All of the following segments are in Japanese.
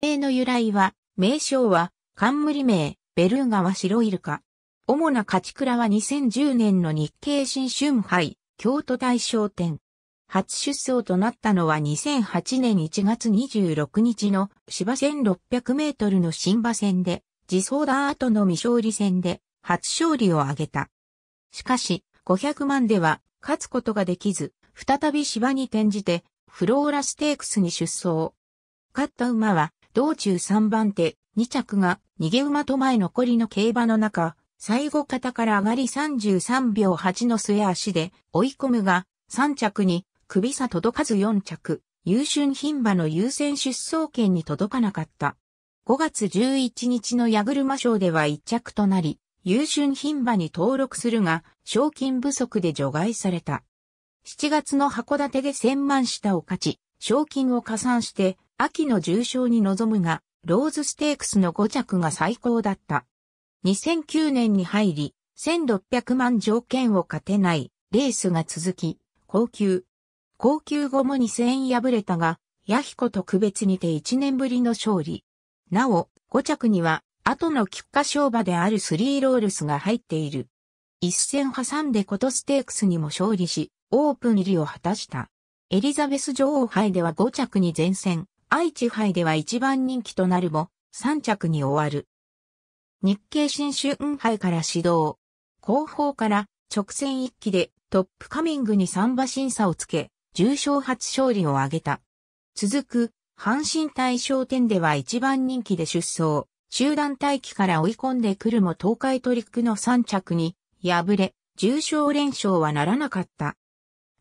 名の由来は、名称は、冠名、ベルーガは白イルカ。主な勝倉は2010年の日経新春杯、京都大賞展。初出走となったのは2008年1月26日の芝1600メートルの新馬戦で、自走ダートの未勝利戦で、初勝利を挙げた。しかし、500万では、勝つことができず、再び芝に転じて、フローラステークスに出走。勝った馬は、道中3番手、2着が逃げ馬と前残りの競馬の中、最後方から上がり33秒8の末足で追い込むが、3着に首差届かず4着、優春牝馬の優先出走権に届かなかった。5月11日の矢車賞では1着となり、優春牝馬に登録するが、賞金不足で除外された。7月の函館で1000万下を勝ち、賞金を加算して、秋の重賞に臨むが、ローズステークスの5着が最高だった。2009年に入り、1600万条件を勝てないレースが続き、高級。高級後も2000敗れたが、ヤヒコと区別にて1年ぶりの勝利。なお、5着には、後の菊花賞馬であるスリーロールスが入っている。一戦挟んでことステークスにも勝利し、オープン入りを果たした。エリザベス女王杯では5着に前線、愛知杯では一番人気となるも、三着に終わる。日経新春杯から始動。後方から直線一気でトップカミングに三馬審査をつけ、重賞初勝利を挙げた。続く、阪神大賞点では一番人気で出走。集団待機から追い込んでくるも東海トリックの三着に敗れ、重賞連勝はならなかった。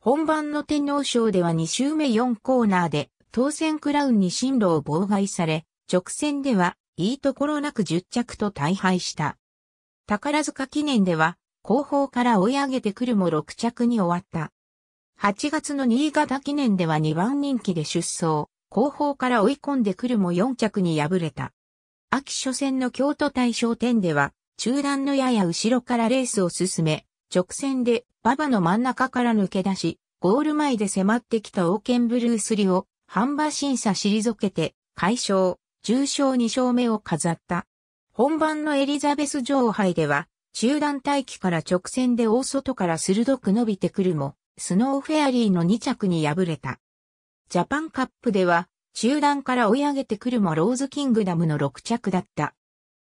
本番の天皇賞では2周目4コーナーで当選クラウンに進路を妨害され、直線では、いいところなく10着と大敗した。宝塚記念では、後方から追い上げてくるも6着に終わった。8月の新潟記念では2番人気で出走、後方から追い込んでくるも4着に敗れた。秋初戦の京都大賞典では、中段のやや後ろからレースを進め、直線で馬場の真ん中から抜け出し、ゴール前で迫ってきたオーケンブルースリを半馬審査退けて、解消、重賞2勝目を飾った。本番のエリザベス女王杯では、中団待機から直線で大外から鋭く伸びてくるも、スノーフェアリーの2着に敗れた。ジャパンカップでは、中団から追い上げてくるもローズキングダムの6着だった。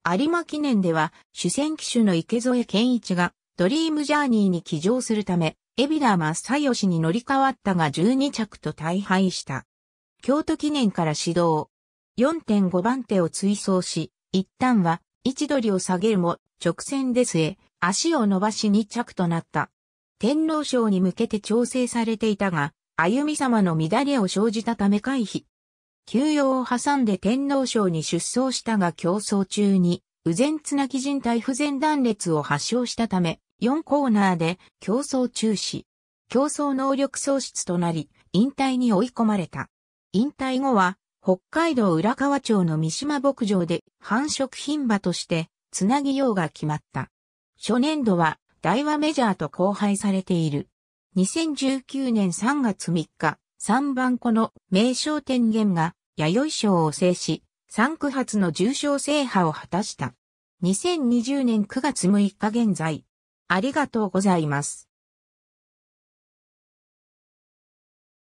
有馬記念では、主戦騎手の池添健一が、ドリームジャーニーに騎乗するため、エビラーマヨシに乗り換わったが12着と大敗した。京都記念から始動。4.5番手を追走し、一旦は位置取りを下げるも直線ですへ足を伸ばし2着となった。天皇賞に向けて調整されていたが、歩み様の乱れを生じたため回避。休養を挟んで天皇賞に出走したが競争中に、右前つなぎ人体不全断裂を発症したため、4コーナーで競争中止。競争能力喪失となり、引退に追い込まれた。引退後は、北海道浦河町の三島牧場で繁殖品馬として、つなぎようが決まった。初年度は、大和メジャーと交配されている。2019年3月3日、3番子の名称天元が、弥生賞を制し、3区発の重賞制覇を果たした。2020年9月6日現在。ありがとうございます。